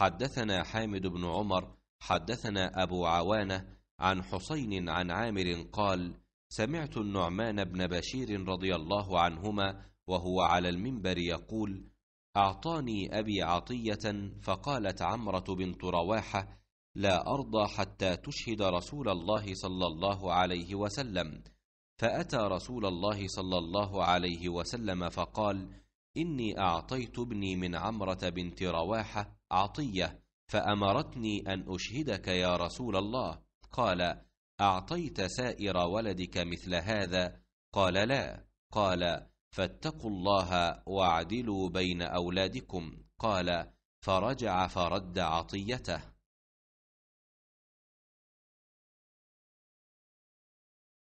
حدثنا حامد بن عمر حدثنا أبو عوانة عن حسين عن عامر قال سمعت النعمان بن بشير رضي الله عنهما وهو على المنبر يقول أعطاني أبي عطية فقالت عمرة بنت رواحة لا أرضى حتى تشهد رسول الله صلى الله عليه وسلم فأتى رسول الله صلى الله عليه وسلم فقال إني أعطيت ابني من عمرة بنت رواحة عطية فأمرتني أن أشهدك يا رسول الله قال أعطيت سائر ولدك مثل هذا قال لا قال فاتقوا الله واعدلوا بين أولادكم قال فرجع فرد عطيته